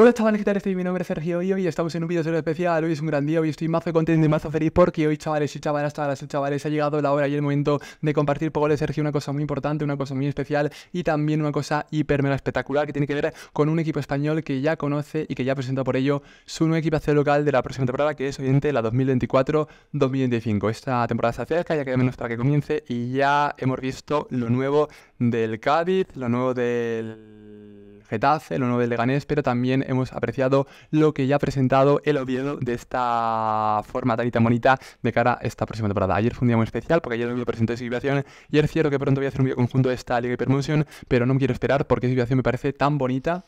Hola chavales, ¿qué tal? Estoy, mi nombre es Sergio y hoy estamos en un vídeo especial, hoy es un gran día, hoy estoy mazo contento y mazo feliz porque hoy chavales y chavalas, chavales y chavales, ha llegado la hora y el momento de compartir con de Sergio una cosa muy importante, una cosa muy especial y también una cosa hiper espectacular que tiene que ver con un equipo español que ya conoce y que ya presenta por ello su nueva equipación local de la próxima temporada que es obviamente la 2024-2025. Esta temporada se acerca, ya queda menos para que comience y ya hemos visto lo nuevo del Cádiz, lo nuevo del Getafe, lo nuevo del Leganés, pero también hemos apreciado lo que ya ha presentado el Oviedo de esta forma tan bonita de cara a esta próxima temporada. Ayer fue un día muy especial porque ayer lo esa vibración y es cierto que pronto voy a hacer un video conjunto de esta Liga Hypermotion, pero no me quiero esperar porque esa vibración me parece tan bonita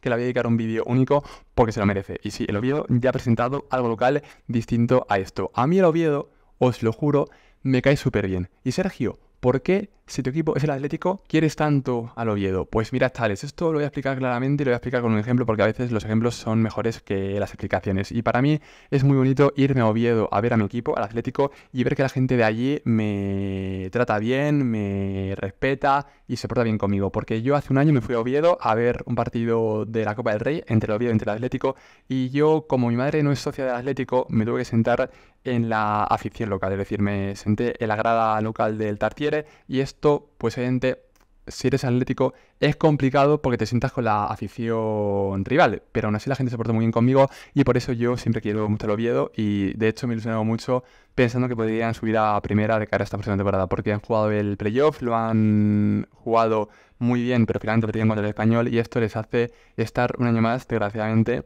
que la voy a dedicar a un vídeo único porque se lo merece. Y sí, el Oviedo ya ha presentado algo local distinto a esto. A mí el Oviedo, os lo juro, me cae súper bien. Y Sergio, ¿Por qué, si tu equipo es el Atlético, quieres tanto al Oviedo? Pues mira, Tales, esto lo voy a explicar claramente y lo voy a explicar con un ejemplo porque a veces los ejemplos son mejores que las explicaciones. Y para mí es muy bonito irme a Oviedo a ver a mi equipo, al Atlético, y ver que la gente de allí me trata bien, me respeta y se porta bien conmigo. Porque yo hace un año me fui a Oviedo a ver un partido de la Copa del Rey entre el Oviedo y entre el Atlético. Y yo, como mi madre no es socia del Atlético, me tuve que sentar en la afición local, es decir, me senté en la grada local del Tartiere y esto, pues evidente, si eres atlético, es complicado porque te sientas con la afición rival, pero aún así la gente se portó muy bien conmigo y por eso yo siempre quiero mucho el Oviedo y de hecho me he ilusionado mucho pensando que podrían subir a primera de cara a esta próxima temporada porque han jugado el playoff, lo han jugado muy bien, pero finalmente perdieron contra el español y esto les hace estar un año más, desgraciadamente,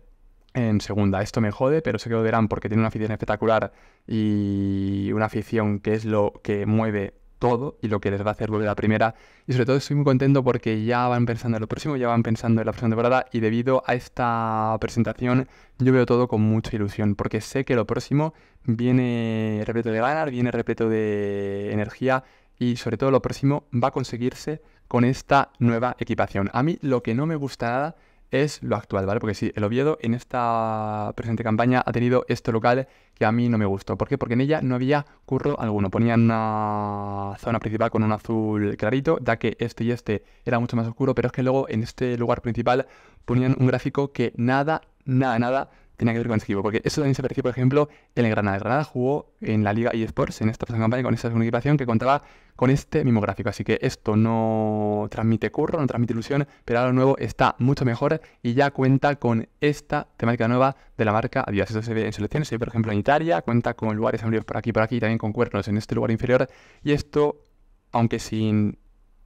en segunda. Esto me jode, pero sé que lo verán porque tiene una afición espectacular y una afición que es lo que mueve todo y lo que les va a hacer volver a la primera. Y sobre todo estoy muy contento porque ya van pensando en lo próximo, ya van pensando en la próxima temporada y debido a esta presentación yo veo todo con mucha ilusión porque sé que lo próximo viene repleto de ganar, viene repleto de energía y sobre todo lo próximo va a conseguirse con esta nueva equipación. A mí lo que no me gusta nada es lo actual, ¿vale? Porque sí, el Oviedo en esta presente campaña ha tenido este local que a mí no me gustó. ¿Por qué? Porque en ella no había curro alguno. Ponían una zona principal con un azul clarito, ya que este y este era mucho más oscuro, pero es que luego en este lugar principal ponían un gráfico que nada, nada, nada tenía que ver con porque eso también se percibe por ejemplo, en el Granada. Granada jugó en la Liga eSports, en esta pasada campaña, con esa segunda equipación que contaba con este mismo gráfico. Así que esto no transmite curro, no transmite ilusión, pero ahora lo nuevo está mucho mejor y ya cuenta con esta temática nueva de la marca Adidas. Eso se ve en selecciones, se por ejemplo, en Italia, cuenta con lugares amplios por aquí, y por aquí, también con cuernos en este lugar inferior. Y esto, aunque sin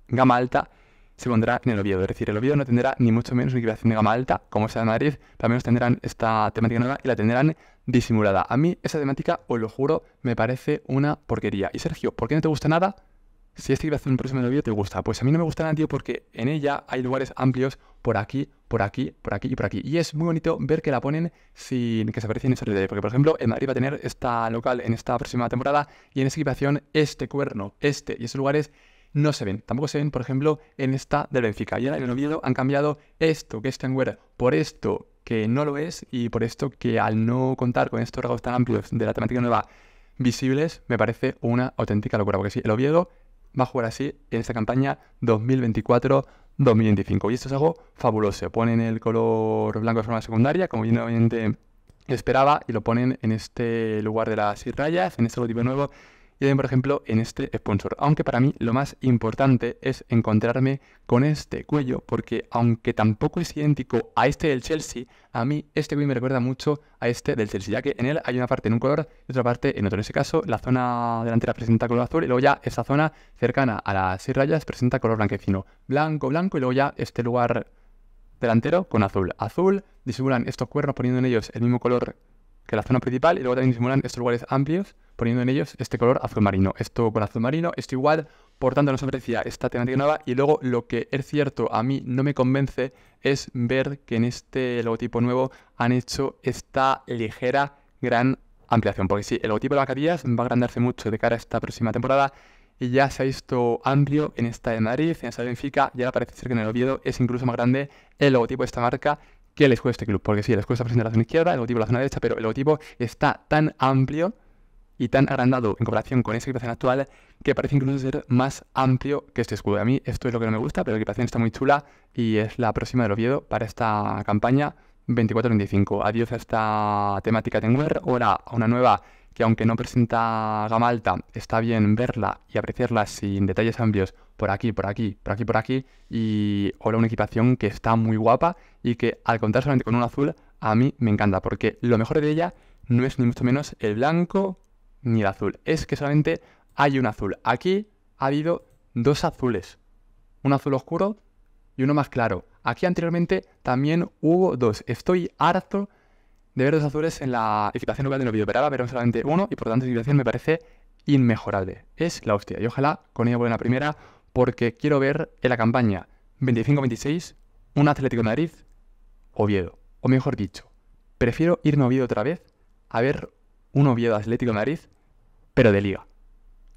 gama alta, se pondrá en el Oviedo. Es decir, el Oviedo no tendrá ni mucho menos una equipación de gama alta, como sea de Madrid, pero al menos tendrán esta temática nueva y la tendrán disimulada. A mí esa temática, os lo juro, me parece una porquería. Y Sergio, ¿por qué no te gusta nada? Si esta equipación próximo del Oviedo te gusta, pues a mí no me gusta nada, tío, porque en ella hay lugares amplios por aquí, por aquí, por aquí y por aquí. Y es muy bonito ver que la ponen sin que se aparecen en sorprender. Porque, por ejemplo, en Madrid va a tener esta local en esta próxima temporada y en esa equipación este cuerno, este y esos lugares no se ven. Tampoco se ven, por ejemplo, en esta del Benfica. Y ahora en el Oviedo han cambiado esto, que es guerra por esto que no lo es y por esto que al no contar con estos rasgos tan amplios de la temática nueva visibles, me parece una auténtica locura. Porque si el Oviedo va a jugar así en esta campaña 2024-2025. Y esto es algo fabuloso. Ponen el color blanco de forma secundaria, como bien obviamente esperaba, y lo ponen en este lugar de las rayas, en este logotipo nuevo por ejemplo, en este sponsor. Aunque para mí lo más importante es encontrarme con este cuello, porque aunque tampoco es idéntico a este del Chelsea, a mí este me recuerda mucho a este del Chelsea, ya que en él hay una parte en un color y otra parte en otro. En ese caso, la zona delantera presenta color azul y luego ya Esta zona cercana a las seis rayas presenta color blanquecino. Blanco, blanco y luego ya este lugar delantero con azul. Azul, disimulan estos cuernos poniendo en ellos el mismo color que la zona principal y luego también disimulan estos lugares amplios poniendo en ellos este color azul marino, esto con azul marino, esto igual, por tanto nos ofrecía esta temática nueva y luego lo que es cierto a mí no me convence es ver que en este logotipo nuevo han hecho esta ligera gran ampliación, porque sí, el logotipo de Díaz va a agrandarse mucho de cara a esta próxima temporada y ya se ha visto amplio en esta de Madrid, en esta de Benfica, y ahora parece ser que en el Oviedo es incluso más grande el logotipo de esta marca que el escudo de este club, porque sí, el escudo está en la zona izquierda, el logotipo en la zona derecha, pero el logotipo está tan amplio y tan agrandado en comparación con esa equipación actual que parece incluso ser más amplio que este escudo. a mí esto es lo que no me gusta, pero la equipación está muy chula y es la próxima del Oviedo para esta campaña 24-25. Adiós a esta temática Tenguer, Hola a una nueva que aunque no presenta gama alta, está bien verla y apreciarla sin detalles amplios por aquí, por aquí, por aquí, por aquí. Y a una equipación que está muy guapa y que al contar solamente con un azul, a mí me encanta, porque lo mejor de ella no es ni mucho menos el blanco, ni el azul. Es que solamente hay un azul. Aquí ha habido dos azules. Un azul oscuro y uno más claro. Aquí anteriormente también hubo dos. Estoy harto de ver dos azules en la equipación local de Pero ahora veremos solamente uno y por tanto la equipación me parece inmejorable. Es la hostia. Y ojalá con ella buena primera porque quiero ver en la campaña 25-26 un Atlético de Madrid Oviedo. O mejor dicho, prefiero irme a Oviedo otra vez a ver un Oviedo Atlético de Madrid pero de liga,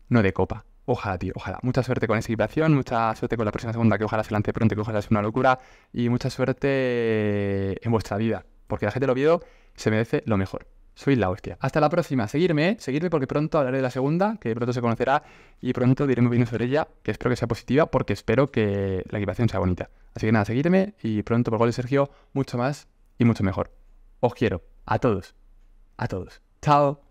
no de copa. Ojalá, tío, ojalá. Mucha suerte con esa equipación, mucha suerte con la próxima segunda, que ojalá se lance pronto, que ojalá sea una locura, y mucha suerte en vuestra vida, porque la gente lo vio, se merece lo mejor. Soy la hostia. Hasta la próxima. Seguirme, seguirme porque pronto hablaré de la segunda, que pronto se conocerá, y pronto diré muy bien sobre ella, que espero que sea positiva, porque espero que la equipación sea bonita. Así que nada, seguirme, y pronto por gol de Sergio, mucho más y mucho mejor. Os quiero, a todos, a todos. Chao.